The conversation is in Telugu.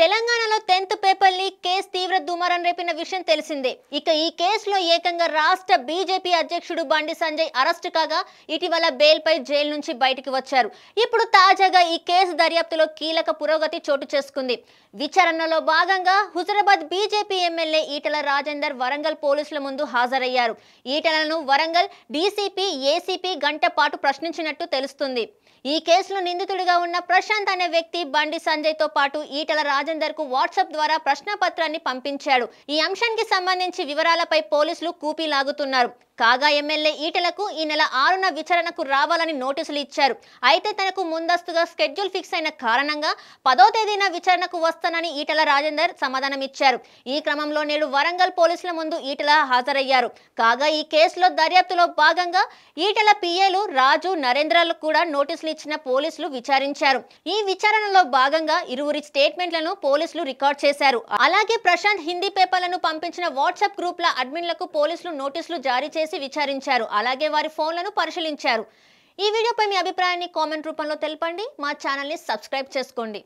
తెలంగాణలో టెన్త్ పేపర్ లీక్ కేసు తీవ్ర దుమారం రేపిన విషయం తెలిసిందే ఇక ఈ కేసులో ఏకంగా రాష్ట్ర బీజేపీ అధ్యక్షుడు బండి సంజయ్ అరెస్టు కాగా ఇటీవల బెయిల్పై జైలు నుంచి బయటికి వచ్చారు ఇప్పుడు తాజాగా ఈ కేసు దర్యాప్తులో కీలక పురోగతి చోటు చేసుకుంది విచారణలో భాగంగా హుజరాబాద్ బీజేపీ ఎమ్మెల్యే ఈటల రాజేందర్ వరంగల్ పోలీసుల ముందు హాజరయ్యారు ఈటలను వరంగల్ డీసీపీ ఏసీపీ గంట పాటు ప్రశ్నించినట్టు తెలుస్తుంది ఈ కేసులో నిందితుడిగా ఉన్న ప్రశాంత్ అనే వ్యక్తి బండి సంజయ్తో పాటు ఈటల రాజ రాజేందర్ కు వాట్సాప్ ద్వారా ప్రశ్న పత్రాన్ని పంపించాడు ఈ అంశానికి సంబంధించి వివరాలపై పోలీసులు కూపీ లాగుతున్నారు కాగా ఎమ్మెల్యే ఈటలకు ఈ నెల ఆరున విచారణకు రావాలని నోటీసులు ఇచ్చారు అయితే తనకు ముందస్తుగా స్కెడ్యూల్ ఫిక్స్ అయిన కారణంగా పదో తేదీన విచారణకు వస్తానని ఈటల రాజేందర్ సమాధానం ఇచ్చారు ఈ క్రమంలో నేడు వరంగల్ పోలీసుల ముందు ఈటల హాజరయ్యారు కాగా ఈ కేసులో దర్యాప్తులో భాగంగా ఈటల పిఏలు రాజు నరేంద్ర కూడా నోటీసులు ఇచ్చిన పోలీసులు విచారించారు ఈ విచారణలో భాగంగా ఇరువురి స్టేట్మెంట్లను పోలీసులు రికార్డ్ చేశారు అలాగే ప్రశాంత్ హిందీ పేపర్లను పంపించిన వాట్సాప్ గ్రూప్ల అడ్మిన్లకు పోలీసులు నోటీసులు జారీ చేసి విచారించారు అలాగే వారి ఫోన్లను పరిశీలించారు ఈ వీడియోపై మీ అభిప్రాయాన్ని కామెంట్ రూపంలో తెలపండి మా ఛానల్ని సబ్స్క్రైబ్ చేసుకోండి